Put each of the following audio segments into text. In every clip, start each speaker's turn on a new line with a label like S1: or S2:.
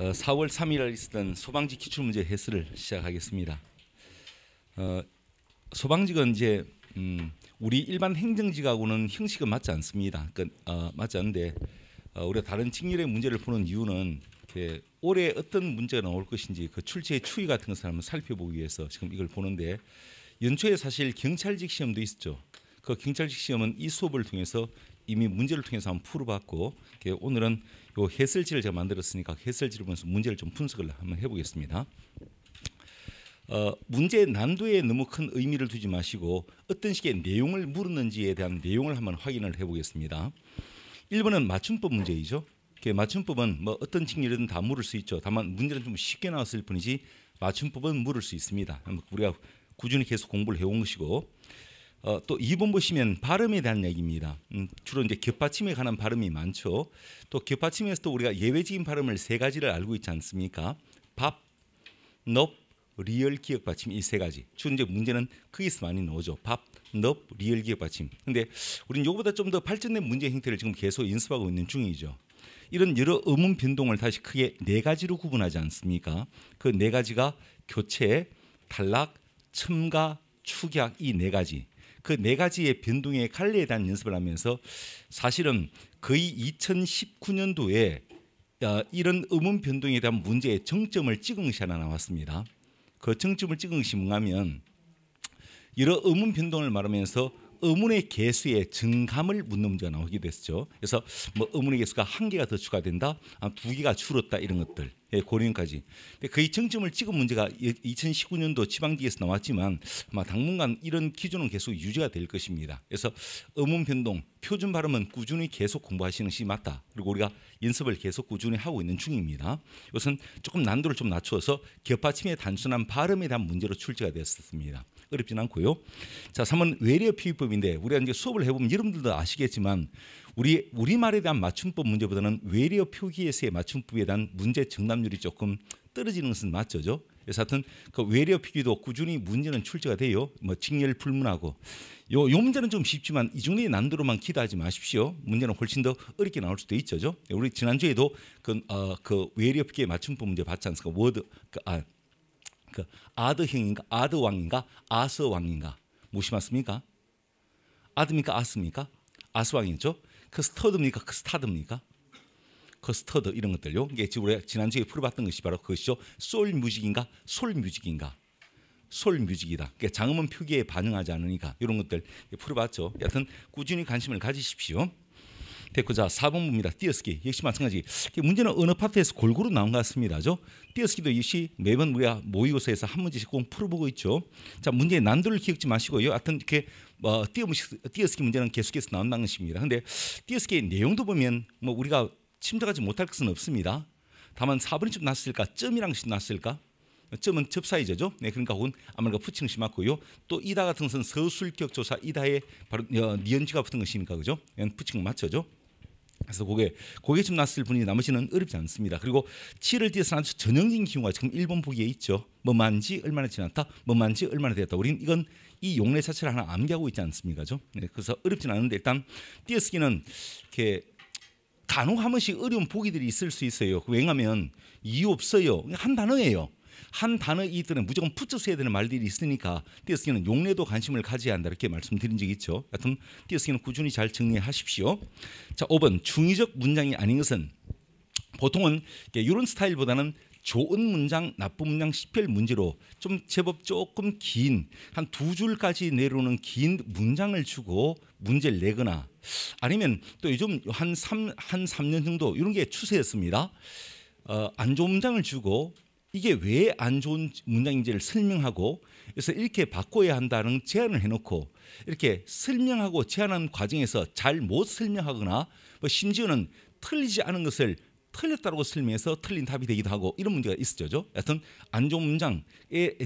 S1: 어, 4월 3일에 있었던 소방직 기출문제 해설을 시작하겠습니다. 어, 소방직은 이제 음, 우리 일반 행정직하고는 형식은 맞지 않습니다. 그, 어, 맞지 않는데 어, 우리가 다른 직렬의 문제를 푸는 이유는 올해 어떤 문제가 나올 것인지 그 출제의 추이 같은 것을 한번 살펴보기 위해서 지금 이걸 보는데 연초에 사실 경찰직 시험도 있었죠. 그 경찰직 시험은 이 수업을 통해서 이미 문제를 통해서 한번 풀어봤고 오늘은 요 해설지를 제가 만들었으니까 해설지를 보면서 문제를 좀 분석을 한번 해보겠습니다. 어, 문제 난도에 너무 큰 의미를 두지 마시고 어떤 식의 내용을 물었는지에 대한 내용을 한번 확인을 해보겠습니다. 1번은 맞춤법 문제이죠. 그 맞춤법은 뭐 어떤 직렬이든 다 물을 수 있죠. 다만 문제는 좀 쉽게 나왔을 뿐이지 맞춤법은 물을 수 있습니다. 우리가 꾸준히 계속 공부를 해온 것이고 어, 또 2번 보시면 발음에 대한 얘기입니다. 음, 주로 이제 겹받침에 관한 발음이 많죠. 또 겹받침에서도 우리가 예외적인 발음을 세 가지를 알고 있지 않습니까? 밥, 넙, 리얼 기역 받침 이 세 가지. 주로 이제 문제는 크기에서 많이 나오죠. 밥, 넙, 리얼 기역 받침. 근데 우리는 요거보다 좀 더 발전된 문제 형태를 지금 계속 연습하고 있는 중이죠. 이런 여러 음운 변동을 다시 크게 네 가지로 구분하지 않습니까? 그 네 가지가 교체, 탈락, 첨가, 축약 이 네 가지. 그네 가지의 변동의 칼리에 대한 연습을 하면서 사실은 거의 2019년도에 어, 이런 음운 변동에 대한 문제의 정점을 찍은 것이 하나 나왔습니다. 그 정점을 찍은 것이 뭐냐면 여러 음운 변동을 말하면서 의문의 개수의 증감을 묻는 문제가 나오게됐죠 그래서 뭐 의문의 개수가 한 개가 더 추가된다, 두 개가 줄었다 이런 것들 예, 고령까지. 근데 그의 정점을 찍은 문제가 2019년도 지방지에서 나왔지만 아마 당분간 이런 기준은 계속 유지가 될 것입니다. 그래서 음운 변동, 표준 발음은 꾸준히 계속 공부하시는 것이 맞다. 그리고 우리가 연습을 계속 꾸준히 하고 있는 중입니다. 이것은 조금 난도를 좀 낮추어서 겹받침의 단순한 발음에 대한 문제로 출제가 되었습니다. 어렵진 않고요. 자, 3번 외래어 표기법인데 우리가 이제 수업을 해보면 여러분들도 아시겠지만 우리 우리말에 대한 맞춤법 문제보다는 외래어 표기에서의 맞춤법에 대한 문제 정답률이 조금 떨어지는 것은 맞죠죠. 그래서 하여튼 그 외래어 표기도 꾸준히 문제는 출제가 돼요. 뭐 직렬 불문하고 요, 요 문제는 좀 쉽지만 이 중에 난도로만 기대하지 마십시오. 문제는 훨씬 더 어렵게 나올 수도 있죠죠. 우리 지난주에도 그, 어, 그 외래어 표기의 맞춤법 문제 봤지 않습니까? 워드 그, 아그 아드형인가 아드 왕인가 아스 왕인가 무시 맞습니까? 아드입니까 아스입니까? 아스 왕이죠. 커스터드입니까 그 커스타드입니까? 그 커스터드 그 이런 것들요. 이게 우리 지난주에 풀어봤던 것이 바로 그것이죠. 솔 뮤직인가 솔 뮤직인가 솔 뮤직이다. 그러니까 장음은 표기에 반응하지 않으니까 이런 것들 풀어봤죠. 여튼 꾸준히 관심을 가지십시오. 대고자 4번부입니다. 띄어쓰기 역시 마찬가지. 문제는 어느 파트에서 골고루 나온 것 같습니다. 그죠? 띄어쓰기도 역시 매번 우리가 모의고사에서 한 문제씩 꼭 풀어보고 있죠. 자 문제의 난도를 기억지 마시고요. 하여튼 이렇게 뭐 띄어쓰기 문제는 계속해서 나온다는 것입니다. 근데 띄어쓰기의 내용도 보면 뭐 우리가 침착하지 못할 것은 없습니다. 다만 4번이 좀낫을까 점이랑 것이 났을까? 점은 접사이저죠. 네, 그러니까 혹은 아무래도 푸칭심하고요또 이다 같은 것은 서술격 조사 이다에 바로 어, 니언지가 붙은 것이니까 그죠? 푸칭 맞춰죠. 그래서 고게 고객집 났을 분이 남으시는 어렵지 않습니다. 그리고 7월 뒤에서 난 전형적인 기운과 지금 일본 보기에 있죠. 뭐만지 얼마나 지났다, 뭐만지 얼마나 되었다. 우리는 이건 이 용례 자체를 하나 암기하고 있지 않습니까? 죠 네, 그래서 어렵진 않은데 일단 띄어쓰기는 이렇게 간혹 한 번씩 어려운 보기들이 있을 수 있어요. 그 왜냐하면 이유 없어요. 한 단어예요. 한 단어 이들은 무조건 붙여써야 되는 말들이 있으니까 띄어쓰기는 용례도 관심을 가져야 한다 이렇게 말씀드린 적이 있죠. 하여튼 띄어쓰기는 꾸준히 잘 정리하십시오. 자, 5번 중의적 문장이 아닌 것은 보통은 이런 스타일보다는 좋은 문장, 나쁜 문장, 시별 문제로 좀 제법 조금 긴 한 두 줄까지 내려오는 긴 문장을 주고 문제를 내거나 아니면 또 요즘 한 3, 한 3년 정도 이런 게 추세였습니다. 어, 안 좋은 문장을 주고 이게 왜 안 좋은 문장인지를 설명하고 그래서 이렇게 바꿔야 한다는 제안을 해놓고 이렇게 설명하고 제안하는 과정에서 잘 못 설명하거나 뭐 심지어는 틀리지 않은 것을 틀렸다고 설명해서 틀린 답이 되기도 하고 이런 문제가 있었죠. 여하튼 안 좋은 문장에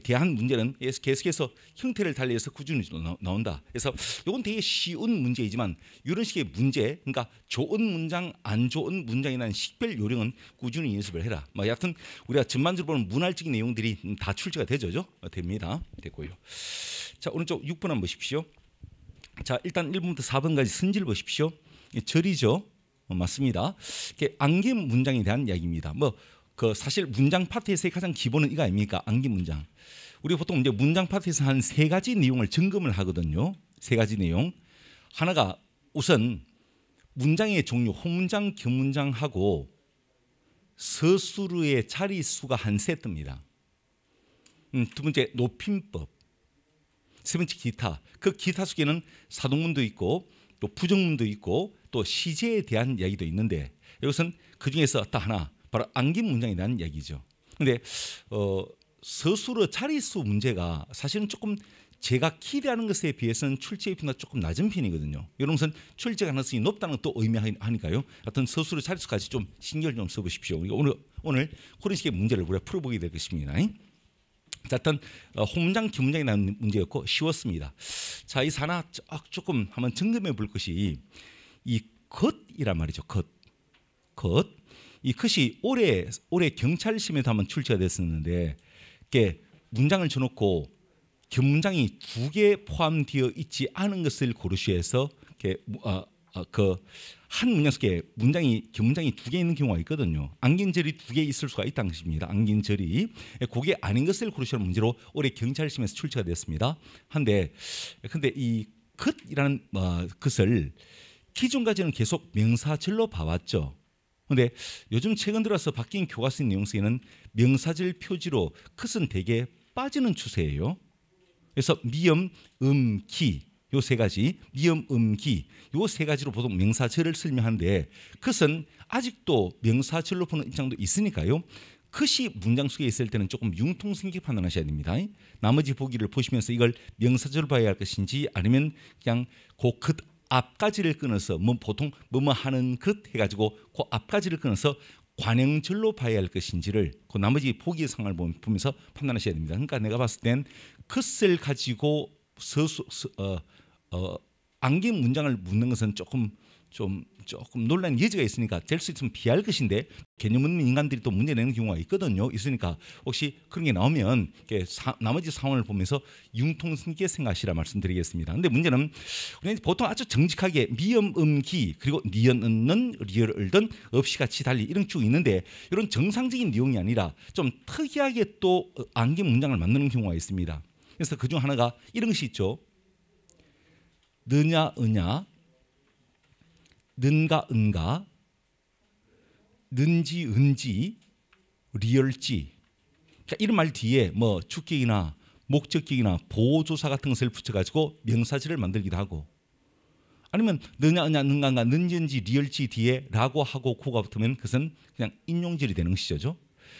S1: 대한 문제는 계속해서 형태를 달리해서 꾸준히 나온다. 그래서 이건 되게 쉬운 문제이지만 이런 식의 문제, 그러니까 좋은 문장, 안 좋은 문장이라는 식별 요령은 꾸준히 연습을 해라. 뭐 여하튼 우리가 전반적으로 보는 문화적인 내용들이 음, 다 출제가 되죠. 어, 됩니다. 됐고요. 자 오른쪽 6번 한번 보십시오. 자 일단 1번부터 4번까지 선지를 보십시오. 예, 절이죠. 어, 맞습니다. 안기 문장에 대한 이야기입니다. 뭐 그 사실 문장 파트에서의 가장 기본은 이거 아닙니까? 안기 문장. 우리 보통 이제 문장 파트에서 한 세 가지 내용을 점검을 하거든요. 세 가지 내용. 하나가 우선 문장의 종류, 호문장, 교문장하고 서술의 자리 수가 한 세트입니다. 음, 두 번째 높임법. 세 번째 기타. 그 기타 속에는 사동문도 있고 또 부정문도 있고 또 시제에 대한 이야기도 있는데 이것은 그 중에서 딱 하나 바로 안긴 문장에 대한 이야기죠. 근데 어, 서술어 자릿수 문제가 사실은 조금 제가 키대하는 것에 비해서는 출제의 편이 조금 낮은 편이거든요. 이러 것은 출제 가능성이 높다는 것도 의미하니까요. 하여튼 서술어 자릿수까지 좀 신경을 좀 써보십시오. 우리가 그러니까 오늘 오늘 그런 식의 문제를 우리가 풀어보게 될 것입니다. 자, 하여튼 단 어, 홈장 기문장이 나는 문제였고 쉬웠습니다. 자, 이 산하 조금 한번 점검해 볼 것이 이 겉이란 말이죠. 겉. 겉. 이 컷이 올해 올해 경찰심에서 한번 출제가 됐었는데 이게 문장을 줘놓고 견 문장이 두 개 포함되어 있지 않은 것을 고르시해서 이렇게 어, 그한 문장 속에 문장이 견 문장이 두 개 있는 경우가 있거든요. 안긴 절이 두 개 있을 수가 있다는 것입니다. 안긴 절이 예, 그게 아닌 것을 고르시는 문제로 올해 경찰심에서 출제가 됐습니다. 한데 근데 이 컷이라는 어, 것을 기존까지는 계속 명사절로 봐왔죠. 근데 요즘 최근 들어서 바뀐 교과서 내용에는 속 명사절 표지로 끝은 대개 빠지는 추세예요. 그래서 미음, 음, 기요 세 가지 미음, 음, 기요 세 가지로 보통 명사절을 설명하는데 끝은 아직도 명사절로 보는 입장도 있으니까요. 끝이 문장 속에 있을 때는 조금 융통성 있게 판단하셔야 됩니다. 나머지 보기를 보시면서 이걸 명사절로 봐야 할 것인지 아니면 그냥 고끝 앞가지를 끊어서 뭐 보통 뭐뭐 뭐 하는 것 해가지고 그 앞가지를 끊어서 관행절로 봐야 할 것인지를 그 나머지 포기의 상황을 보면서 판단하셔야 됩니다. 그러니까 내가 봤을 땐 끝을 가지고 서수 서, 어, 어, 안긴 문장을 묻는 것은 조금 좀 조금 논란 여지가 있으니까 될 수 있으면 피할 것인데 개념 없는 인간들이 또 문제 내는 경우가 있거든요. 있으니까 혹시 그런 게 나오면 사, 나머지 상황을 보면서 융통성 있게 생각하시라 말씀드리겠습니다. 근데 문제는 보통 아주 정직하게 미음 음기 그리고 니은 는 리얼 을던 없이 같이 달리 이런 쪽이 있는데 이런 정상적인 내용이 아니라 좀 특이하게 또 안개 문장을 만드는 경우가 있습니다. 그래서 그중 하나가 이런 것이 있죠. 느냐 은냐 는가 은가 는지 은지 리얼지 그러니까 이런 말 뒤에 뭐 주격이나 목적격이나 보조사 같은 것을 붙여가지고 명사지를 만들기도 하고 아니면 느냐 은냐 는가가 는지은지 리얼지 뒤에 라고 하고 코가 붙으면 그것은 그냥 인용질이 되는 것이죠.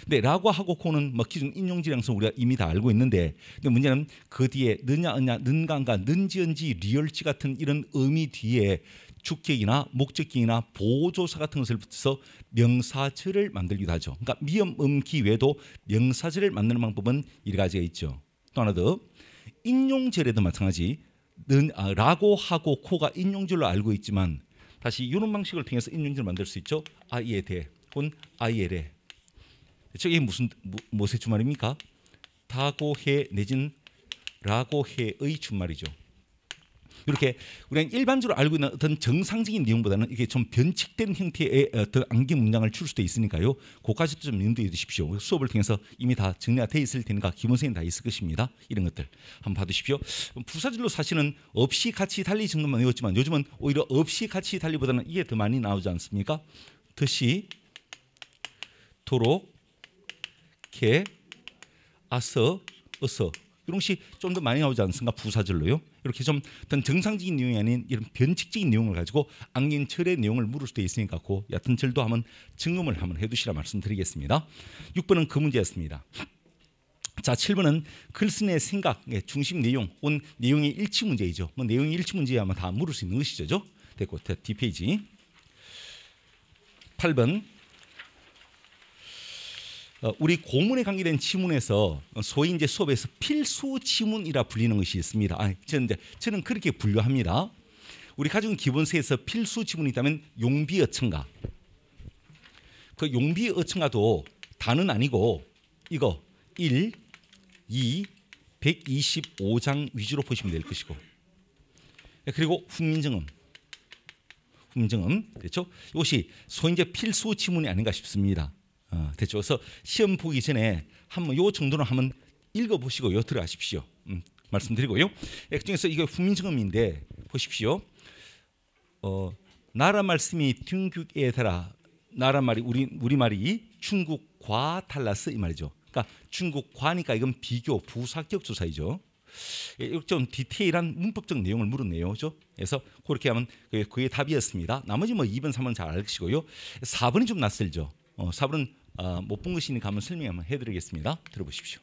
S1: 근 라고 하고 코는 뭐 기준 인용질 양성 우리가 이미 다 알고 있는데 근데 문제는 그 뒤에 느냐 은냐 는간가 는지은지 리얼지 같은 이런 의미 뒤에 주객이나 목적격이나 보조사 같은 것을 붙여서 명사절을 만들기도 하죠. 그러니까 미음, 음기 외에도 명사절을 만드는 방법은 여러 가지가 있죠. 또 하나 더 인용절에도 마찬가지 는, 아, 라고 하고 코가 인용절로 알고 있지만 다시 이런 방식을 통해서 인용절을 만들 수 있죠. 아이에 대해 혹은 아이에레 그렇 이게 무슨 무엇의 주말입니까? 다고해 내진 라고해의 주말이죠. 이렇게 우리는 일반적으로 알고 있는 어떤 정상적인 내용보다는 이게 좀 변칙된 형태의 어떤 암기 문장을 출 수도 있으니까요. 고까지도 좀 염두에 두십시오. 수업을 통해서 이미 다 정리가 돼 있을 테니까 기본생이 다 있을 것입니다. 이런 것들 한번 봐두십시오. 부사질로 사실은 없이 같이 달리 정도만 외웠지만 요즘은 오히려 없이 같이 달리보다는 이게 더 많이 나오지 않습니까? 듯이 도록 게 아서 어서 이런 것이 좀 더 많이 나오지 않습니까? 부사질로요. 이렇게 좀 어떤 정상적인 내용이 아닌 이런 변칙적인 내용을 가지고 악경철의 내용을 물을 수도 있으니까 고얕튼 철도 하면 증음을 한번 해두시라 말씀드리겠습니다. 6번은 그 문제였습니다. 자, 7번은 글쓴의 생각의 중심 내용, 온 내용의 일치 문제이죠. 뭐 내용의 일치 문제야마다 물을 수 있는 것이죠. 됐고, 뒷페이지. 8번 어, 우리 고문에 관계된 지문에서 어, 소위 이제 수업에서 필수 지문이라 불리는 것이 있습니다. 아, 저는 이제 저는 그렇게 분류합니다. 우리 가지고 기본세에서 필수 지문이 있다면 용비 어천가. 그 용비 어천가도 단은 아니고 이거 1, 2, 125장 위주로 보시면 될 것이고 그리고 훈민정음 훈민정음 그렇죠? 이것이 소인제 필수 지문이 아닌가 싶습니다. 어, 됐죠. 그래서 시험 보기 전에 한번 요 정도는 한번 읽어보시고요 들어가십시오. 음, 말씀드리고요. 액중에서 예, 그 이거 훈민정음인데 보십시오. 어, 나라 말씀이 중국에 따라 나라 말이 우리 우리 말이 중국과 달라어이 말이죠. 그러니까 중국과니까 이건 비교 부사격 조사이죠. 이 예, 좀 디테일한 문법적 내용을 물었네요. 그죠? 그래서 그렇게 하면 그게, 그게 답이었습니다. 나머지 뭐 2번, 3번 잘 알시고요. 4번이 좀 낯설죠. 어, 4번은 아, 어, 못본 것이니 가면 설명 한번 해드리겠습니다. 들어보십시오.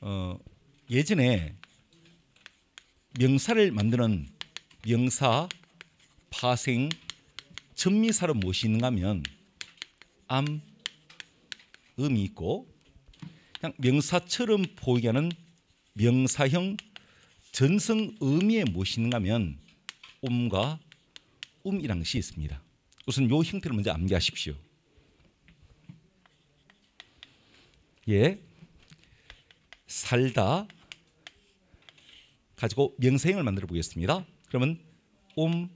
S1: 어, 예전에 명사를 만드는 명사, 파생, 전미사로 무엇는가 하면 암, 음이 있고 그냥 명사처럼 보이게 하는 명사형 전성 의미에 무엇이 있는가 하면 옴과 음이라는 것이 있습니다. 우선 요 형태를 먼저 암기하십시오. 예. 살다 가지고 명사형을 만들어 보겠습니다. 그러면 옴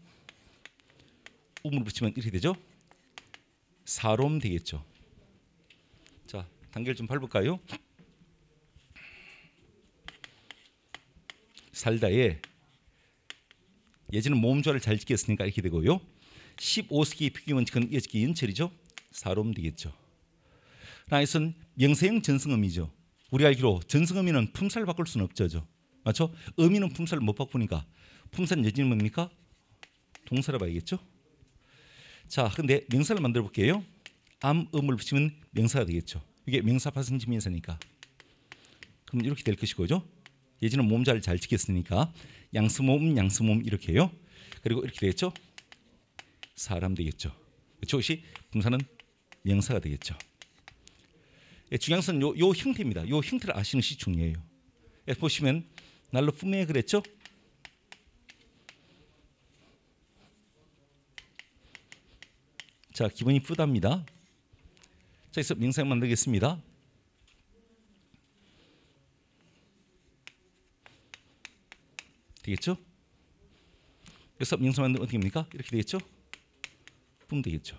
S1: 옴을 붙이면 이렇게 되죠. 사롬 되겠죠. 자, 단계를 좀 밟을까요? 살다에 예전은 모음조를 잘 지켰으니까 이렇게 되고요. 15세기 비교면 그건 이게 연철이죠. 사로음 되겠죠. 라이슨 영세형 전승음이죠. 우리가 알기로 전승음이는 품살 바꿀 수는 없죠. 맞죠? 음이는 품살을 못 바꾸니까 품살은 여지는 뭡니까? 동사를 봐야겠죠. 자, 근데 명사를 만들어 볼게요. 암음을 붙이면 명사가 되겠죠. 이게 명사 파생지 명사니까. 그럼 이렇게 될 것이고죠. 예지는 몸자를 잘 지켰으니까 양스몸양스몸 이렇게요. 해 그리고 이렇게 되겠죠. 사람 되겠죠. 조시 그렇죠? 분사는 명사가 되겠죠. 예, 중요한 것은 요, 요 형태입니다. 요 형태를 아시는 것이 중요해요. 예, 보시면 날로 분명히 그랬죠. 자, 기분이 뿌답니다. 자, 이래서 명상 만들겠습니다. 되겠죠? 그래서 명사 만들면 어떻게 됩니까? 이렇게 되겠죠? 뿌면 되겠죠.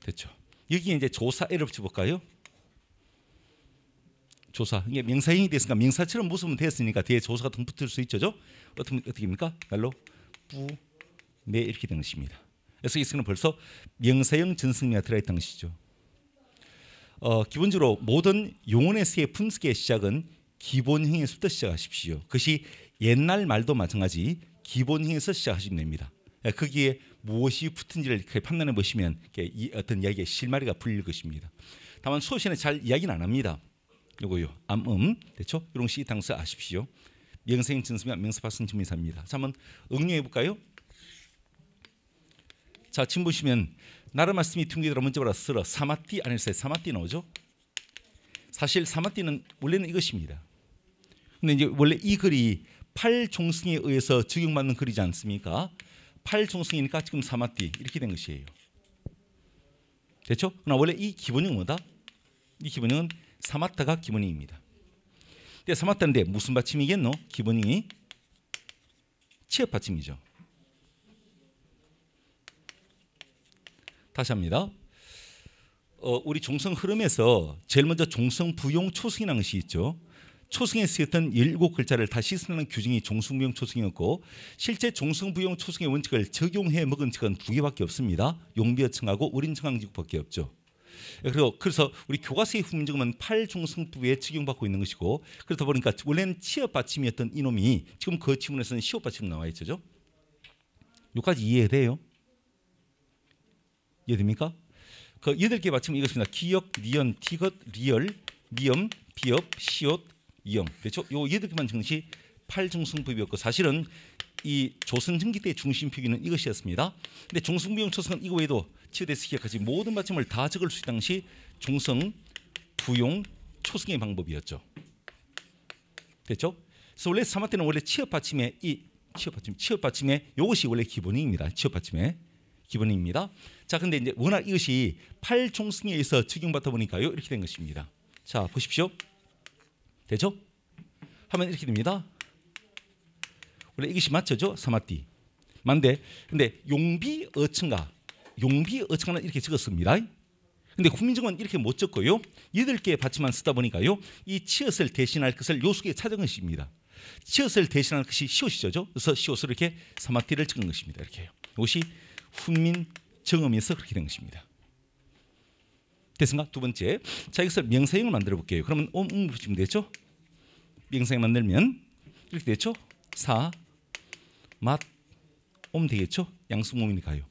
S1: 됐죠. 여기 이제 조사 애를 붙여볼까요? 조사. 이게 명사형이 됐으니까 명사처럼 무으면 됐으니까 뒤에 조사가 더 붙을 수 있죠. 어떻게 어떻게입니까? 말로 뿌 네, 이렇게 되 것입니다. 그래서 이승은 벌써 명사형 전승리가 들어있던 것이죠. 어, 기본적으로 모든 용언의 새 분석의 시작은 기본형에서부터 시작하십시오. 그것이 옛날 말도 마찬가지 기본형에서 시작하시면 됩니다. 예, 거기에 무엇이 붙은지를 판단해 보시면 이 어떤 이야기의 실마리가 풀릴 것입니다. 다만 소신시에잘 이야기는 안 합니다. 그리고요 암음 대죠 이런 시 당서 아십시오. 명생 증수면 명사파승 진미사입니다. 자, 한번 응용해 볼까요? 자, 지금 보시면 나라 말씀이 퉁기더라 문자보라 쓰러 사마띠 안에서 사마띠 나오죠? 사실 사마띠는 원래는 이것입니다. 근데 이제 원래 이 글이 팔종승에 의해서 적용받는 글이지 않습니까? 8중승이니까 지금 사마띠 이렇게 된 것이에요. 됐죠? 그러나 원래 이 기본형은 뭐다? 이 기본형은 사마타가 기본형입니다. 근데 사마타인데 무슨 받침이겠노? 기본형이 치엽 받침이죠. 다시 합니다. 어, 우리 종성 흐름에서 제일 먼저 종성 부용 초승이라는 것이 있죠. 초승에 쓰였던 일곱 글자를 다시 쓰는 규정이 종승부용 초승이었고 실제 종승부용 초승의 원칙을 적용해 먹은 책은두 개밖에 없습니다. 용비어청하고 우린청항지국밖에 없죠. 예, 그리고 그래서 우리 교과서의 훈증은 팔중승부에 적용받고 있는 것이고 그렇다 보니까 원래는 취업 받침이었던 이놈이 지금 그 지문에서는 시업 받침 나와 있죠. 요까지 이해돼요? 이해됩니까? 그 여덟 개 받침 은 이것입니다. 기역, 니언, 티것, 리얼, 미엄, 비업, 시옷, 이형 그렇죠? 요 여덟 증시 8중승부이었고 사실은 이 조선 증기 때 중심 표기는 이것이었습니다. 근데 중승부용 초승은 이거 외에도 치유대스기약까지 모든 받침을 다 적을 수 있는 당시 중성, 부용, 초승의 방법이었죠. 됐죠? 그래서 원래 사마 때는 원래 취업 받침에 이 취업 받침, 취업 받침에 이것이 원래 기본입니다. 취업 받침에 기본입니다. 자, 근데 이제 워낙 이것이 팔총승에 의해서 적용받다 보니까요 이렇게 된 것입니다. 자, 보십시오. 되죠? 하면 이렇게 됩니다. 원래 이것이 맞죠죠? 사마띠. 맞는데 근데 용비 어층가 용비 어층가는 이렇게 적었습니다. 근데 국민정은 이렇게 못 적고요. 여덟 개의 받침만 쓰다 보니까요. 이 치엇을 대신할 것을 요수에 찾은 것입니다. 치엇을 대신할 것이 시옷이죠. 그래서 시옷을 이렇게 사마띠를 적은 것입니다. 이렇게요. 이것이 훈민정음에서 그렇게 된 것입니다. 됐습니까? 두 번째. 자, 이것을 명사형을 만들어 볼게요. 그러면 옴, 음, 음, 보시면 되죠? 영상에 만들면 이렇게 되겠죠? 사, 맛, 옴 되겠죠? 양수몸이가요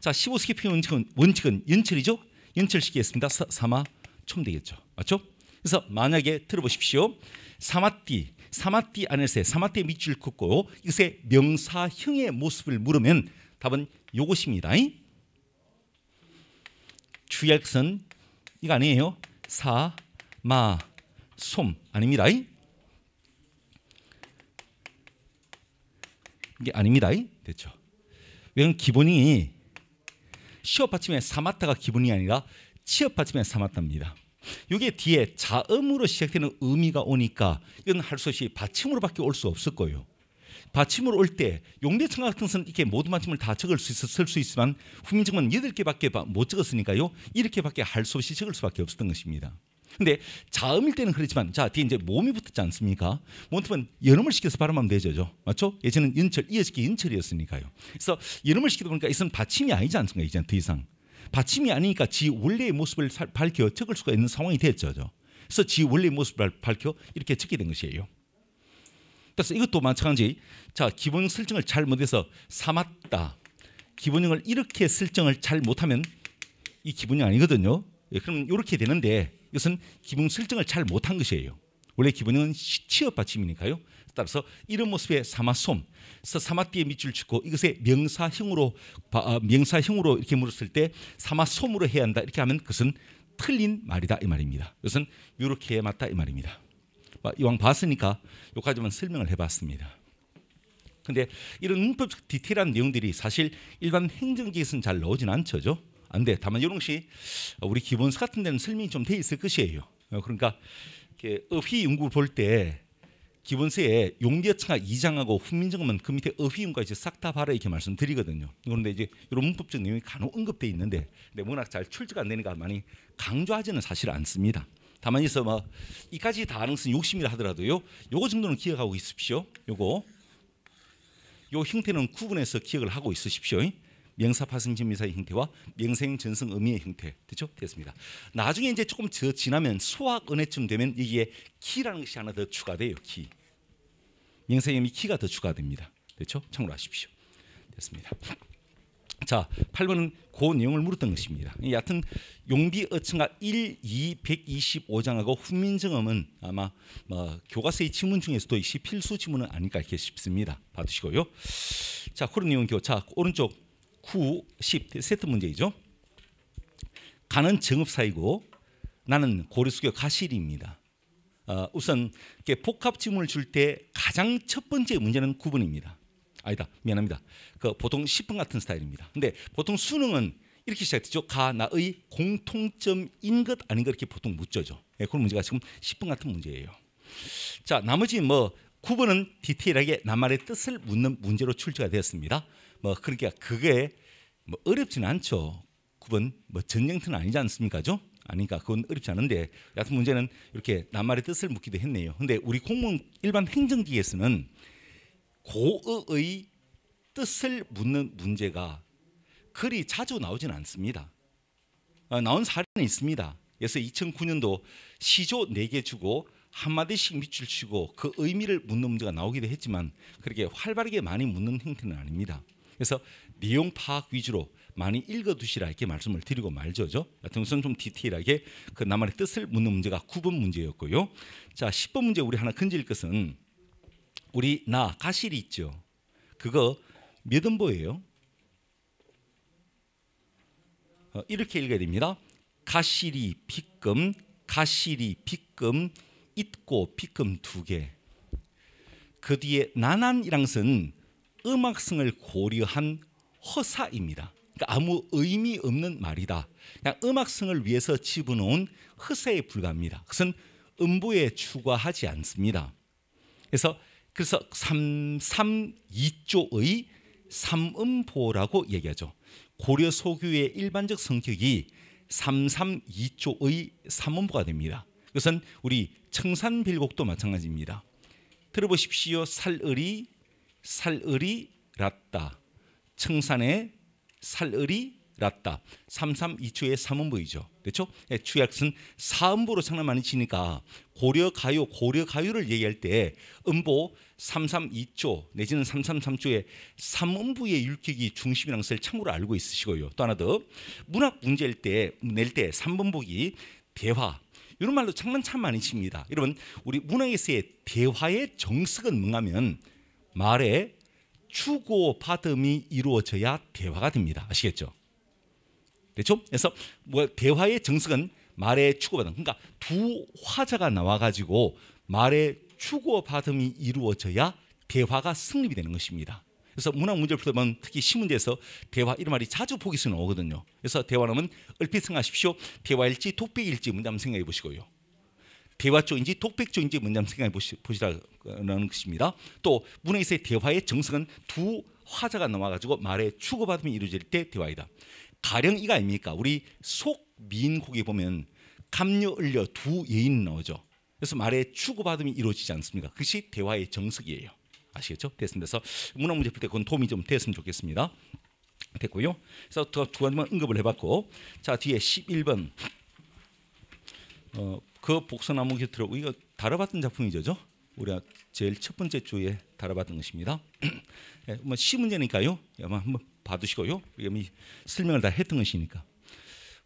S1: 자, 15스케핑 원칙은, 원칙은 연철이죠? 연철시키겠습니다. 사, 사마, 촘 되겠죠? 맞죠? 그래서 만약에 들어보십시오. 사마띠, 사마띠 안에서 사마띠의 밑줄 긋고 이것의 명사형의 모습을 물으면 답은 요것입니다. 주의할 것은 이거 아니에요. 사마솜 아닙니다. 게 아닙니다. 됐죠. 왜냐면 기본이 시업 받침의 사마타가 기본이 아니라 취업 받침의 사마타입니다. 이게 뒤에 자음으로 시작되는 의미가 오니까 이건 할 수 없이 받침으로밖에 올 수 없을 거예요. 받침으로 올 때 용대청 같은 것은 이렇게 모든 받침을 다 적을 수있을수 있지만 후민증은 8개밖에 못 적었으니까요. 이렇게밖에 할 수 없이 적을 수밖에 없었던 것입니다. 근데 자음일 때는 그렇지만 자 뒤에 이제 몸이 붙었지 않습니까? 몸은 연음을 시켜서 발음하면 되죠, 맞죠? 예전에는 연철 이어지기 연철이었으니까요. 그래서 연음을 시키다 보니까 이건 받침이 아니지 않습니까? 이제더 이상 받침이 아니니까 지 원래의 모습을 밝혀 적을 수가 있는 상황이 됐죠. 그래서 지 원래 의 모습을 밝혀 이렇게 적게 된 것이에요. 그래서 이것도 마찬가지. 자기본 설정을 잘 못해서 삼았다. 기본형을 이렇게 설정을 잘 못하면 이 기본형 아니거든요. 예, 그럼 이렇게 되는데 이것은 기본 설정을 잘 못한 것이에요. 원래 기본은 시치업 받침이니까요. 따라서 이런 모습에 사마솜, 사마띠에 밑줄 치고 이것의 명사형으로 아, 명사형으로 이렇게 물었을 때 사마솜으로 해야 한다 이렇게 하면 그것은 틀린 말이다 이 말입니다. 이것은 이렇게 맞다 이 말입니다. 이왕 봤으니까 여기까지만 설명을 해봤습니다. 근데 이런 문법적 디테일한 내용들이 사실 일반 행정지에서는 잘 나오진 않죠죠. 안 돼. 다만 요런 것이 어, 우리 기본서 같은 데는 설명이 좀 돼 있을 것이에요. 어, 그러니까 어휘 연구 볼 때 기본서에 용계차가 2장하고 훈민정음은 그 밑에 어휘 음과까지싹다 바라 이렇게 말씀드리거든요. 그런데 이제 이런 문법적 내용이 간혹 언급돼 있는데 근데 워낙 잘 출제가 안 되니까 많이 강조하지는 사실 않습니다. 다만 있서뭐 이까지 다 아는 것은 욕심이라 하더라도요. 요거 정도는 기억하고 있으십시오. 요거 요 형태는 구분해서 기억을 하고 있으십시오. 명사파생진미사의 형태와 명생전승 의미의 형태 됐죠? 그렇죠? 됐습니다. 나중에 이제 조금 더 지나면 수학 은혜쯤 되면 이게 키라는 것이 하나 더 추가돼요. 키. 명생의이 키가 더 추가됩니다. 됐죠? 그렇죠? 참고하십시오. 됐습니다. 자, 8번은 그 내용을 물었던 것입니다. 여하튼 용비 어층과 1, 2, 125장하고 훈민정음은 아마 뭐 교과서의 지문 중에서도 역 필수 지문은 아닐까 싶습니다. 봐두시고요. 자, 그런 내용 교차 오른쪽 9, 10 세트 문제이죠. 가는 증업사이고 나는 고려수교 가실입니다. 어, 우선 복합 지문을 줄 때 가장 첫 번째 문제는 구분입니다. 아니다 미안합니다. 그 보통 10분 같은 스타일입니다. 근데 보통 수능은 이렇게 시작되죠. 가 나의 공통점인 것 아닌 가 이렇게 보통 묻죠죠. 예, 그런 문제가 지금 10분 같은 문제예요. 자 나머지 뭐 9번은 디테일하게 나만의 뜻을 묻는 문제로 출제가 되었습니다. 뭐 그러니까 그게 뭐 어렵진 않죠. 그건 뭐 전쟁터는 아니지 않습니까, 죠? 아니까 그건 어렵지 않은데 여튼 문제는 이렇게 낱말의 뜻을 묻기도 했네요. 근데 우리 공문 일반 행정기에서는 고의 뜻을 묻는 문제가 그리 자주 나오진 않습니다. 어, 나온 사례는 있습니다. 그래서 2009년도 시조 4개 주고 한마디씩 밑줄 치고 그 의미를 묻는 문제가 나오기도 했지만 그렇게 활발하게 많이 묻는 형태는 아닙니다. 그래서 내용 파악 위주로 많이 읽어두시라 이렇게 말씀을 드리고 말죠죠. 여튼 우선 좀 디테일하게 그 나만의 뜻을 묻는 문제가 9번 문제였고요. 자 10번 문제 우리 하나 건질 것은 우리 나 가실이 있죠. 그거 몇 음보예요? 어, 이렇게 읽어야 됩니다. 가실이 빗금 가실이 빗금 있고 빗금 두 개. 그 뒤에 나난이랑 쓴 음악성을 고려한 허사입니다. 그러니까 아무 의미 없는 말이다. 그냥 음악성을 위해서 집어놓은 허세에 불과합니다. 그것은 음부에 추가하지 않습니다. 그래서 그래서 332조의 삼음보라고 얘기하죠. 고려 소규의 일반적 성격이 332조의 삼음보가 됩니다. 그것은 우리 청산빌곡도 마찬가지입니다. 들어보십시오. 살을이 살을이 랐다. 청산에 살을이 랐다. 332초의 3음보이죠. 그렇죠? 네, 추약은 4음보로 상을 많이 치니까 고려 가요 고려 가요를 얘기할 때 음보 332초 내지는 333초의 3음부의 율격이 중심이라는 것을 참고로 알고 있으시고요. 또 하나 더 문학 문제일 때 낼 때 3번보기 대화 이런 말로 장난 참 많이 칩니다. 여러분 우리 문학에서의 대화의 정석은 뭔가면 말에 주고받음이 이루어져야 대화가 됩니다. 아시겠죠? 그렇죠? 그래서 뭐 대화의 정석은 말의 주고받음. 그러니까 두 화자가 나와가지고 말의 주고받음이 이루어져야 대화가 성립이 되는 것입니다. 그래서 문학 문제를 풀다 보면 특히 시문제에서 대화 이런 말이 자주 보기 수는 오거든요. 그래서 대화라면 얼핏 생각하십시오. 대화일지 독백일지 문제 한번 생각해 보시고요. 대화쪽인지독백쪽인지 문제 생각해 보시, 보시라는 것입니다. 또 문에서의 대화의 정석은 두 화자가 넘어가지고 말에 추구받음이 이루어질 때 대화이다. 가령 이가 아닙니까? 우리 속민곡에 보면 감녀 을려 두 예인 나오죠. 그래서 말에 추구받음이 이루어지지 않습니까? 그것이 대화의 정석이에요. 아시겠죠? 됐습니다. 그래서 문화 문제 풀때 그건 도움이 좀 됐으면 좋겠습니다. 됐고요. 그래서 두, 두 가지만 언급을 해봤고 자 뒤에 11번 어, 그복숭나무 곁으로 이거 다뤄봤던 작품이죠, 죠 우리가 제일 첫 번째 주에 다뤄봤던 것입니다. 예, 뭐 시문제니까요. 아마 예, 뭐, 한번 봐두시고요. 왜냐 뭐, 설명을 다 했던 것이니까.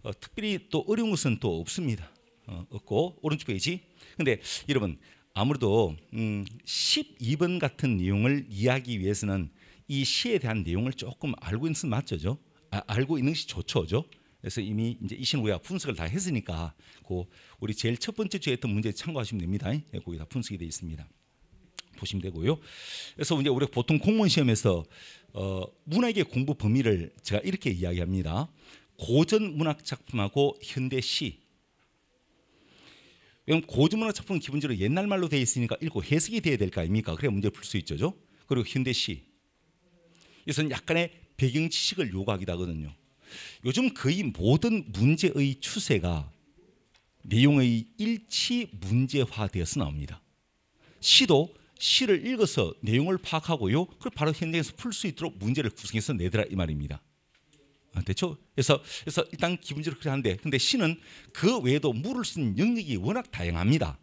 S1: 어, 특별히 또 어려운 것은 또 없습니다. 어, 없고 오른쪽 페이지. 근데 여러분 아무래도 음, 12번 같은 내용을 이해기 위해서는 이 시에 대한 내용을 조금 알고 있는 것 맞죠, 죠? 아, 알고 있는 것이 좋죠, 죠? 그래서 이미 이제 이신우야 분석을 다 했으니까 그 우리 제일 첫 번째 주에 했던 문제 참고하시면 됩니다. 예, 거기 다 분석이 되어 있습니다. 보시면 되고요. 그래서 이제 우리가 보통 공무원 시험에서 어, 문학의 공부 범위를 제가 이렇게 이야기합니다. 고전 문학 작품하고 현대 시. 왜냐면 고전 문학 작품은 기본적으로 옛날 말로 되어 있으니까 읽고 해석이 돼야 될 거 아닙니까? 그래야 문제 풀 수 있죠. 그리고 현대 시. 이것은 약간의 배경 지식을 요구하기도 하거든요. 요즘 거의 모든 문제의 추세가 내용의 일치 문제화 되어서 나옵니다. 시도 시를 읽어서 내용을 파악하고요. 그걸 바로 현장에서 풀 수 있도록 문제를 구성해서 내더라 이 말입니다. 아, 대죠 그래서 그래서 일단 기본적으로 그렇게 하는데 근데 시는 그 외에도 물을 수 있는 영역이 워낙 다양합니다.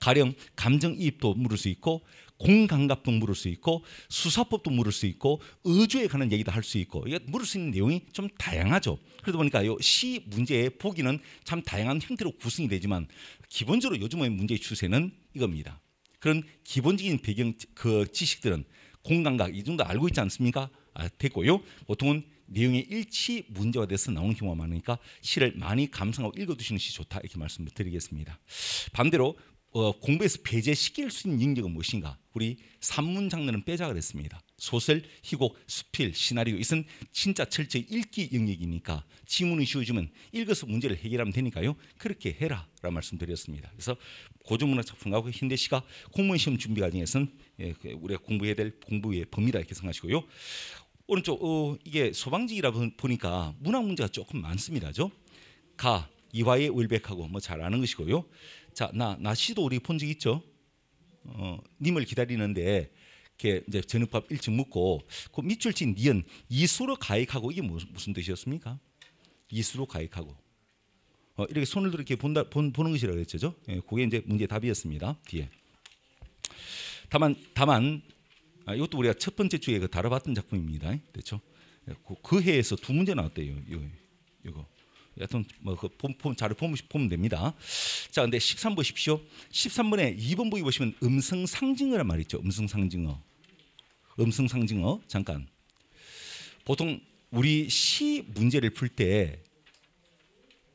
S1: 가령 감정이입도 물을 수 있고 공감각도 물을 수 있고 수사법도 물을 수 있고 의주에 관한 얘기도 할 수 있고 이게 물을 수 있는 내용이 좀 다양하죠. 그러다 보니까 이시 문제의 보기는 참 다양한 형태로 구성이 되지만 기본적으로 요즘의 문제의 추세는 이겁니다. 그런 기본적인 배경 그 지식들은 공감각 이 정도 알고 있지 않습니까? 아, 되고요 보통은 내용의 일치 문제가 돼서 나오는 경우가 많으니까 시를 많이 감상하고 읽어두시는 시 좋다 이렇게 말씀드리겠습니다. 반대로 어, 공부에서 배제시킬 수 있는 영역은 무엇인가? 우리 산문 장르는 빼자 그랬습니다. 소설, 희곡, 수필, 시나리오 이것은 진짜 철저히 읽기 영역이니까 지문이 쉬워지면 읽어서 문제를 해결하면 되니까요. 그렇게 해라 라는 말씀드렸습니다. 그래서 고전문학 작품하고 현대시가 공무원 시험 준비 과정에서는 예, 그 우리가 공부해야 될 공부의 범위다 이렇게 생각하시고요. 오른쪽 어, 이게 소방지기라 보니까 문학 문제가 조금 많습니다. 죠? 가, 이화의 울백하고 뭐 잘 아는 것이고요. 자, 나, 나 씨도 우리 본 적 있죠? 어, 님을 기다리는데 이렇게 이제 저녁밥 일찍 먹고 그 밑줄 친 니은 이수로 가익하고 이게 무슨, 뜻이었습니까? 이수로 가익하고 어, 이렇게 손을 들어 이렇게 본다 본, 보는 것이라고 그죠 예, 그게 이제 문제 답이었습니다. 뒤에 다만 다만 아, 이것도 우리가 첫 번째 주에 그 다뤄봤던 작품입니다. 예, 그렇죠? 예, 그, 그 해에서 두 문제 나왔대요. 이거 여튼 뭐그 폼, 자료 폼, 보면 됩니다. 자, 근데 13 보십시오. 13번에 2번 보기 보시면 음성 상징어란 말 있죠. 음성 상징어. 음성 상징어. 잠깐. 보통 우리 시 문제를 풀 때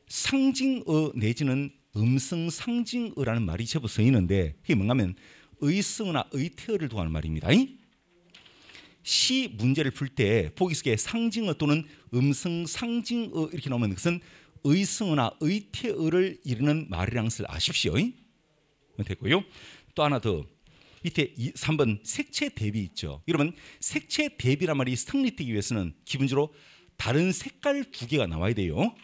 S1: 상징어 내지는 음성 상징어라는 말이 제법 쓰이는데 그게 뭔가면 의성어나 의태어를 도하는 말입니다. 이? 시 문제를 풀 때보기 속에 상징어 또는 음성 상징어 이렇게 나오면 그것은 의승어나 의태어를 이르는 말이라는 것을 아십시오. 됐고요. 또 하나 더 밑에 3번 색채 대비 있죠. 여러분 색채 대비란 말이 성립되기 위해서는 기본적으로 다른 색깔 두 개가 나와야 돼요.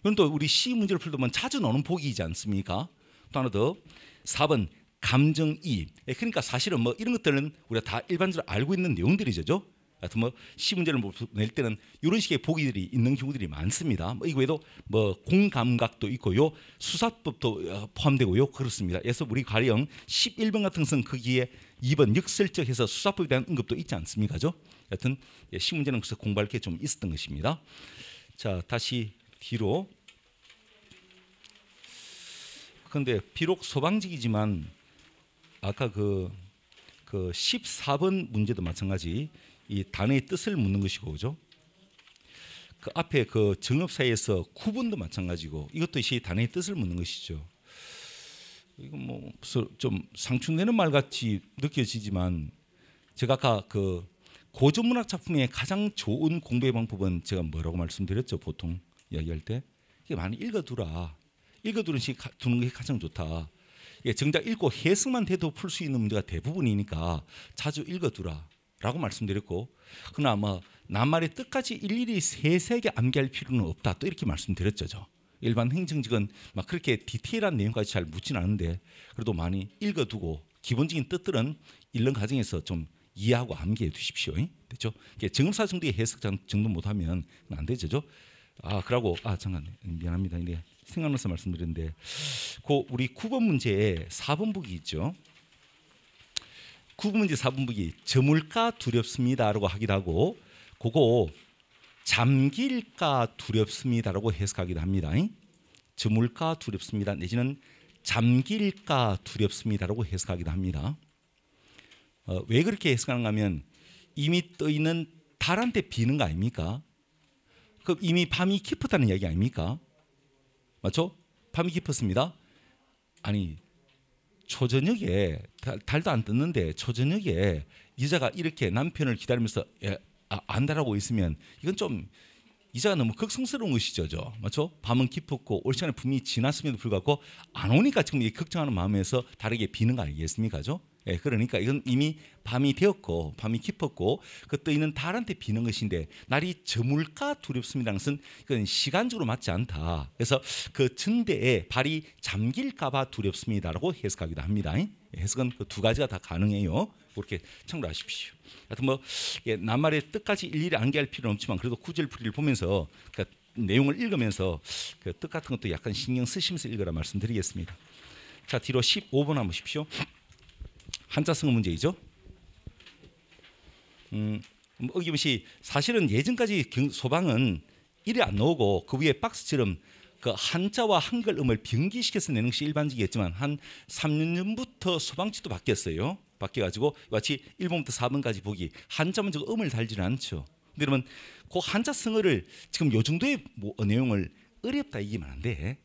S1: 이건 또 우리 시 문제를 풀다 보면 자주 나오는 보기이지 않습니까? 또 하나 더 4번 감정이입. 예, 그러니까 사실은 뭐 이런 것들은 우리가 다 일반적으로 알고 있는 내용들이죠. 같튼뭐 시문제를 낼 때는 이런 식의 보기들이 있는 경우들이 많습니다. 뭐 이외에도 뭐 공감각도 있고요. 수사법도 어, 포함되고요. 그렇습니다. 그래서 우리 가령 11번 같은 것은 거기에 2번 역설적 해서 수사법에 대한 언급도 있지 않습니까하 여튼 예, 시문제는 그래서 공부할 게 좀 있었던 것입니다. 자, 다시 뒤로. 그런데 비록 소방직이지만 아까 그, 그 14번 문제도 마찬가지 이 단어의 뜻을 묻는 것이고 그죠? 그 앞에 그 정업 사이에서 구분도 마찬가지고 이것도 이 단어의 뜻을 묻는 것이죠. 이건뭐좀 상충되는 말 같이 느껴지지만 제가 아까 그 고전문학 작품의 가장 좋은 공부의 방법은 제가 뭐라고 말씀드렸죠 보통 이야기할 때 이게 많이 읽어두라 읽어두는 시 두는 게 가장 좋다 예, 정작 읽고 해석만 돼도 풀 수 있는 문제가 대부분이니까 자주 읽어두라 라고 말씀드렸고 그러나 아마 남말의 뜻까지 일일이 세세하게 암기할 필요는 없다 또 이렇게 말씀드렸죠 저. 일반 행정직은 막 그렇게 디테일한 내용까지 잘 묻진 않은데 그래도 많이 읽어두고 기본적인 뜻들은 읽는 과정에서 좀 이해하고 암기해 두십시오. 됐죠? 정사 정도의 해석 정도 못하면 안 되죠. 아, 그러고 아 잠깐 미안합니다. 이데 네. 생각나서 말씀드렸는데 그 우리 9번 문제에 4번북이 있죠. 9번 문제 4번북이 저물까 두렵습니다라고 하기도 하고 그거 잠길까 두렵습니다라고 해석하기도 합니다. 저물까 두렵습니다 내지는 잠길까 두렵습니다라고 해석하기도 합니다. 어, 왜 그렇게 해석하는가 하면 이미 떠 있는 달한테 비는 거 아닙니까? 그 이미 밤이 깊었다는 이야기 아닙니까? 맞죠? 밤이 깊었습니다. 아니 초저녁에 달, 도안 떴는데 초저녁에 이자가 이렇게 남편을 기다리면서 예, 아, 안달하고 있으면 이건 좀 이자가 너무 극성스러운 것이죠, 저. 맞죠? 밤은 깊었고 올 시간에 분명히 지났음에도 불구하고 안 오니까 지금 이 걱정하는 마음에서 다르게 비는 거 아니겠습니까, 죠? 예, 그러니까 이건 이미 밤이 되었고 밤이 깊었고 그 떠있는 달한테 비는 것인데 날이 저물까 두렵습니다는 것은 이건 시간적으로 맞지 않다. 그래서 그 증대에 발이 잠길까봐 두렵습니다라고 해석하기도 합니다. 예, 해석은 그 두 가지가 다 가능해요. 그렇게 참고하십시오. 하여튼 뭐 예, 낱말의 뜻까지 일일이 암기할 필요는 없지만 그래도 구절 풀이를 보면서 그까 그러니까 내용을 읽으면서 그 뜻 같은 것도 약간 신경 쓰시면서 읽으라 말씀드리겠습니다. 자 뒤로 15번 한번 보십시오. 한자성 어 문제이죠. 음, 뭐 어김없이 사실은 예전까지 소방은 이래 안 나오고 그 위에 박스처럼 그 한자와 한글음을 변기시켜서 내는 것이 일반적이었지만 한 3년 전부터 소방지도 바뀌었어요. 바뀌어가지고 마치 1번부터 4번까지 보기 한자만 저거 음을 달지는 않죠. 근데 그러면 그 한자 성어를 지금 요 정도의 뭐, 어, 내용을 어렵다 이기면 안 돼.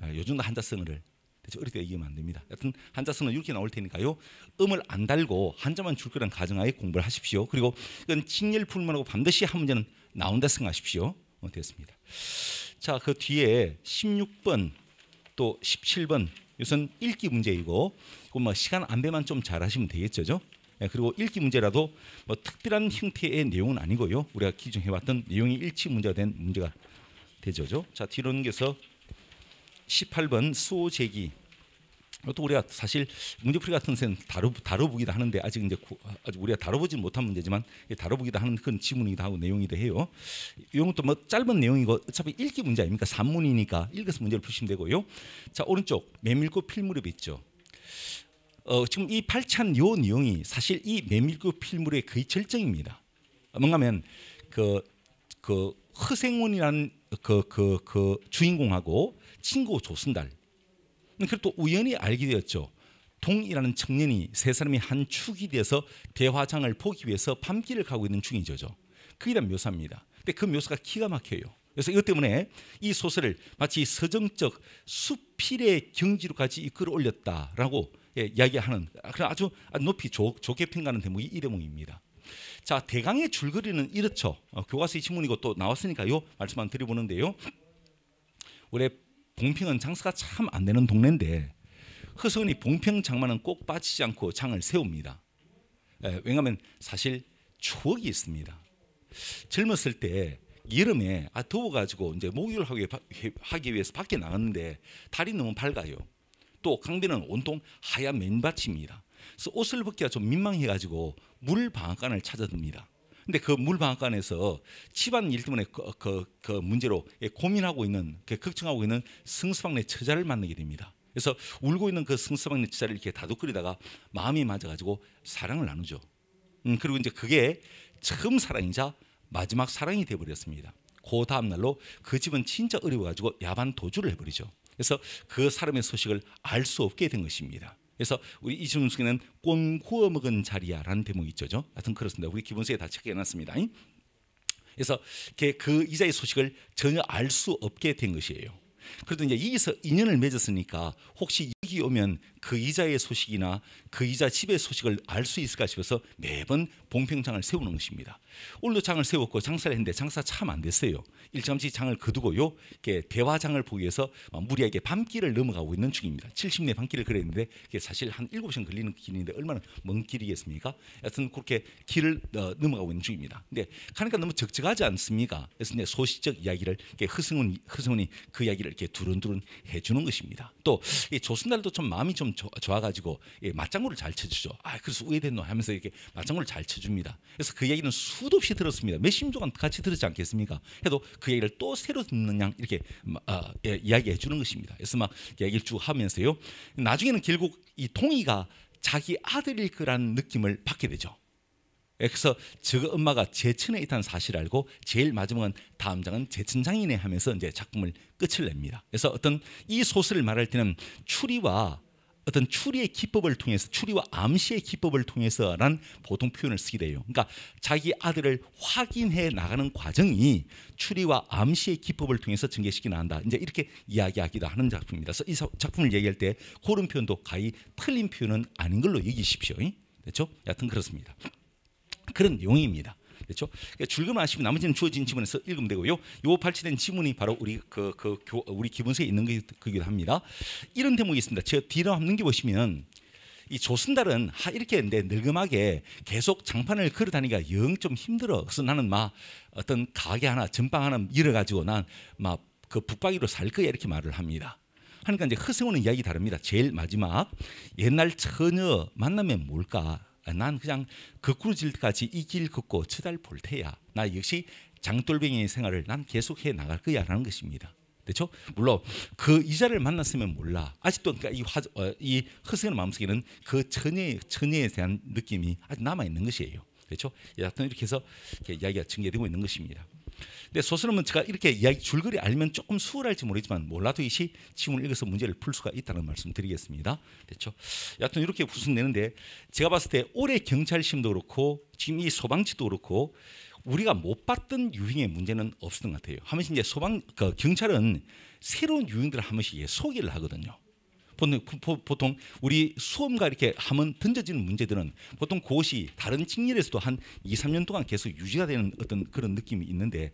S1: 아, 요 정도 한자 성어를 어릴 때 얘기하면 안 됩니다. 여튼 한자서는 이렇게 나올 테니까요. 음을 안 달고 한자만 줄 거란 가정하에 공부를 하십시오. 그리고 이건 직렬풀문하고 반드시 한 문제는 나온다 생각하십시오. 어, 되었습니다. 자, 그 뒤에 16번 또 17번 이것은 읽기 문제이고 뭐 시간 안배만 좀 잘하시면 되겠죠. 예, 그리고 읽기 문제라도 뭐 특별한 형태의 내용은 아니고요. 우리가 기존 해봤던 내용이 일치 문제가 된 문제가 되죠. 자, 뒤로 넘겨서 18번 수호 제기. 이것도 우리가 사실 문제풀이 같은 데는 다뤄 다뤄보기도 하는데 아직 이제 아직 우리가 다뤄보지 못한 문제지만 다뤄보기도 하는 그런 지문이기도 하고 내용이기도 해요. 이런 것도 뭐 짧은 내용이고 어차피 읽기 문제 아닙니까? 산문이니까 읽어서 문제를 푸시면 되고요. 자 오른쪽 메밀꽃 필무렵 있죠. 어, 지금 이 팔찬 요 내용이 사실 이 메밀꽃 필무렵의 거의 절정입니다. 뭔가면 그, 그허생운이라는 그 그, 그 주인공하고 친구 조순달. 그리고 또 우연히 알게 되었죠. 동이라는 청년이 세 사람이 한 축이 돼서 대화장을 보기 위해서 밤길을 가고 있는 중이죠. 그게 다 묘사입니다. 근데 그 묘사가 기가 막혀요. 그래서 이것 때문에 이 소설을 마치 서정적 수필의 경지로까지 이끌어 올렸다라고 예, 이야기하는 그런 아주 높이 조, 좋게 평가하는 대목이 이 대목입니다. 자 대강의 줄거리는 이렇죠. 어, 교과서 신문이고 또 나왔으니까요. 말씀 만 드려보는데요. 원래 봉평은 장사가 참 안 되는 동네인데 허선이 봉평 장마는꼭 빠지지 않고 장을 세웁니다. 에, 예, 왜냐하면 사실 추억이 있습니다. 젊었을 때 여름에 아 더워가지고 이제 목욕을 하기 위해서 밖에 나갔는데 달이 너무 밝아요. 또 강변은 온통 하얀 맨밭입니다. 그래서 옷을 벗기가 좀 민망해가지고 물 방앗간을 찾아듭니다. 근데 그 물 방앗간에서 집안 일 때문에 그, 그, 그 문제로 고민하고 있는 그 걱정하고 있는 승수방네 처자를 만나게 됩니다. 그래서 울고 있는 그 승수방네 처자를 이렇게 다독거리다가 마음이 맞아가지고 사랑을 나누죠. 음, 그리고 이제 그게 처음 사랑이자 마지막 사랑이 되어버렸습니다그 다음 날로 그 집은 진짜 어려워가지고 야반 도주를 해버리죠. 그래서 그 사람의 소식을 알 수 없게 된 것입니다. 그래서 우리 이준숙이는 꽁 구워 먹은 자리야라는 대목이 있죠. 하여튼 그렇습니다. 우리 기본서에 다 체크해놨습니다. 그래서 그 이자의 소식을 전혀 알 수 없게 된 것이에요. 그래도 이제 여기서 인연을 맺었으니까 혹시 여기 오면 그 이자의 소식이나 그 이자 집의 소식을 알 수 있을까 싶어서 매번 봉평장을 세우는 것입니다. 올로 장을 세웠고 장사를 했는데 장사 참 안 됐어요. 일찌감치 장을 거두고요. 이렇게 대화장을 보기 위해서 무리하게 밤길을 넘어가고 있는 중입니다. 70리 밤길을 그랬는데 이게 사실 한 7시간 걸리는 길인데 얼마나 먼 길이겠습니까? 여튼 그렇게 길을 어, 넘어가고 있는 중입니다. 근데 가니까 너무 적적하지 않습니까? 그래서 이제 소시적 이야기를 허승훈 이 허승훈이 그 이야기를 이렇게 두른두른 해주는 것입니다. 또 조순달도 좀 마음이 좀 좋아가지고 맞장구를 잘 쳐주죠. 아 그래서 우회됐노 하면서 이렇게 맞장구를 잘 쳐. 가르쳐 줍니다. 그래서 그 얘기는 수도 없이 들었습니다. 몇 심조간 같이 들었지 않겠습니까? 해도 그 얘기를 또 새로 듣는 양 이렇게 어, 이야기해 주는 것입니다. 그래서 막 얘기를 쭉 하면서요. 나중에는 결국 이 동이가 자기 아들일 거라는 느낌을 받게 되죠. 예, 그래서 저 엄마가 제천에 있다는 사실을 알고 제일 마지막은 다음 장은 제천장이네 하면서 이제 작품을 끝을 냅니다. 그래서 어떤 이 소설을 말할 때는 추리와 어떤 추리의 기법을 통해서 추리와 암시의 기법을 통해서라는 보통 표현을 쓰게 돼요. 그러니까 자기 아들을 확인해 나가는 과정이 추리와 암시의 기법을 통해서 전개시키 난다. 이제 이렇게 이야기하기도 하는 작품입니다. 그래서 이 작품을 얘기할 때 고른 표현도 가히 틀린 표현은 아닌 걸로 여기십시오. 그렇죠 여튼 그렇습니다. 그런 용의입니다. 그렇죠? 그러니까 줄금 아시면 나머지는 주어진 지문에서 읽으면 되고요. 요 발췌된 지문이 바로 우리 그, 그 교, 우리 기본서에 있는 거기도 합니다. 이런 대목이 있습니다. 제가 뒤로 한번 넘겨 보시면 이 조순달은 하 이렇게 했는데 늙음하게 계속 장판을 걸어 다니기가 영 좀 힘들어. 그래서 나는 막 어떤 가게 하나 전방 하나 잃어 가지고 난 막 그 북박이로 살 거야 이렇게 말을 합니다. 하니까 이제 허세호는 이야기 다릅니다. 제일 마지막 옛날 처녀 만나면 뭘까? 아, 난 그냥 거꾸로 질 때까지 이 길 걷고 저달볼 테야. 나 역시 장돌뱅이의 생활을 난 계속해 나갈 거야라는 것입니다. 그렇죠? 물론 그 이자를 만났으면 몰라. 아직도 그러니까 이, 어, 허승의 마음속에는 그 처녀의, 처녀에 대한 느낌이 아직 남아 있는 것이에요. 그렇죠? 여하튼 이렇게 해서 이렇게 이야기가 전개되고 있는 것입니다. 근데 소설은 제가 이렇게 이야기 줄거리 알면 조금 수월할지 모르지만 몰라도 이 시 지문을 읽어서 문제를 풀 수가 있다는 말씀 드리겠습니다. 됐죠? 여하튼 이렇게 구순 내는데 제가 봤을 때 올해 경찰심도 그렇고 지금 이 소방지도 그렇고 우리가 못 봤던 유행의 문제는 없었던 것 같아요. 하면서 이제 소방 그 경찰은 새로운 유행들을 한 번씩 소개를 하거든요. 보통 우리 수험과 이렇게 하면 던져지는 문제들은 보통 고시 다른 직렬에서도 한 2, 3년 동안 계속 유지가 되는 어떤 그런 느낌이 있는데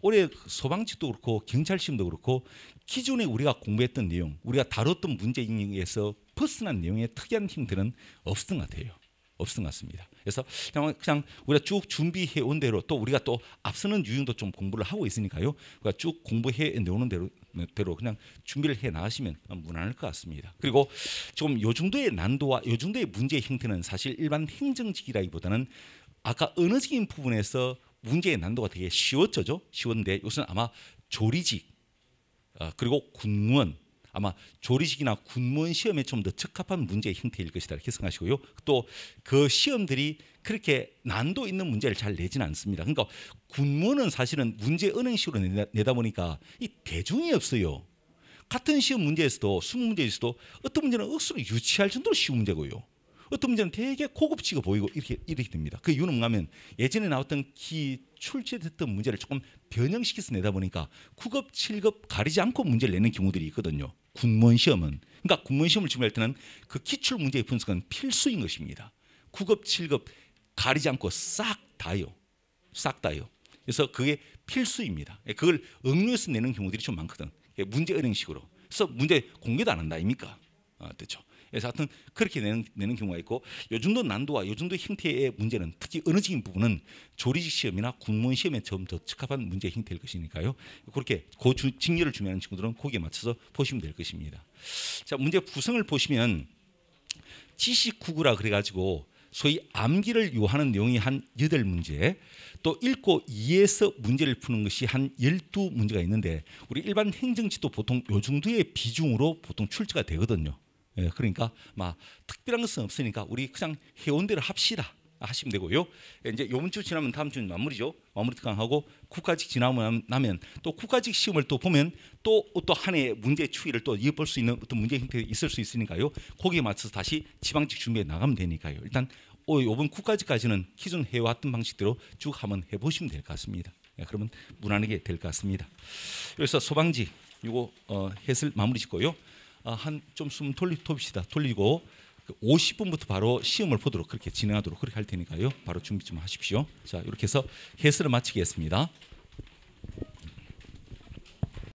S1: 올해 소방직도 그렇고 경찰 시험도 그렇고 기존에 우리가 공부했던 내용, 우리가 다뤘던 문제 인용에서 퍼스널 내용의 특이한 힘들은 없었던 것 같아요. 없은 것 같습니다. 그래서 그냥, 그냥 우리가 쭉 준비해 온 대로 또 우리가 또 앞서는 유형도 좀 공부를 하고 있으니까요. 우리가 쭉 공부해 내오는 대로 대로 그냥 준비를 해 나가시면 무난할 것 같습니다. 그리고 조금 요 정도의 난도와 요 정도의 문제의 형태는 사실 일반 행정직이라기보다는 아까 언어적인 부분에서 문제의 난도가 되게 쉬웠죠, 쉬웠는데 이것은 아마 조리직 어, 그리고 군무원 아마 조리식이나 군문 시험에 좀 더 적합한 문제의 형태일 것이다 이렇게 생각하시고요. 또 그 시험들이 그렇게 난도 있는 문제를 잘 내지는 않습니다. 그러니까 군문은 사실은 문제 어느 식으로 내다 보니까 이 대중이 없어요. 같은 시험 문제에서도 수능 문제에서도 어떤 문제는 억수로 유치할 정도로 쉬운 문제고요. 어떤 문제는 되게 고급지가 보이고 이렇게 이렇게 됩니다. 그 이유는 뭐냐면 예전에 나왔던 기 출제됐던 문제를 조금 변형시켜서 내다 보니까 9급, 7급 가리지 않고 문제를 내는 경우들이 있거든요. 군무원 시험은 그러니까 군무원 시험을 준비할 때는 그 기출 문제의 분석은 필수인 것입니다. 9급, 7급 가리지 않고 싹 다요. 싹 다요. 그래서 그게 필수입니다. 예, 그걸 응료해서 내는 경우들이 좀 많거든. 예, 문제 은행식으로. 그래서 문제 공개도 안 한다 아닙니까? 아, 그렇죠. 그래서 하여튼 그렇게 내는, 내는 경우가 있고 요 정도 난도와 요 정도 형태의 문제는 특히 언어적인 부분은 조리직 시험이나 군무원 시험에 좀 더 적합한 문제 형태일 것이니까요. 그렇게 고그 직렬을 준비하는 친구들은 거기에 맞춰서 보시면 될 것입니다. 자 문제 구성을 보시면 지식구구라 그래가지고 소위 암기를 요하는 내용이 한 여덟 문제또 읽고 이해해서 문제를 푸는 것이 한 열두 문제가 있는데 우리 일반 행정지도 보통 요 정도의 비중으로 보통 출제가 되거든요. 예, 그러니까 막 특별한 것은 없으니까 우리 그냥 해온 대로 합시다. 하시면 되고요. 예, 이제 요번 주 지나면 다음 주는 마무리죠. 마무리 특강하고 국가직 지나면 나면 또 국가직 시험을 또 보면 또 또한해 문제 추이를 또 이어볼 수 있는 어떤 문제 형태가 있을 수 있으니까요. 거기에 맞춰서 다시 지방직 준비해 나가면 되니까요. 일단 요번 국가직까지는 기존 해왔던 방식대로 쭉 한번 해보시면 될 것 같습니다. 예, 그러면 무난하게 될 것 같습니다. 여기서 소방직 이거 어, 해설 마무리 짓고요. 어, 한좀 숨 돌리 톱시다 돌리고 50분부터 그 바로 시험을 보도록 그렇게 진행하도록 그렇게 할 테니까요. 바로 준비 좀 하십시오. 자 이렇게 해서 해설을 마치겠습니다.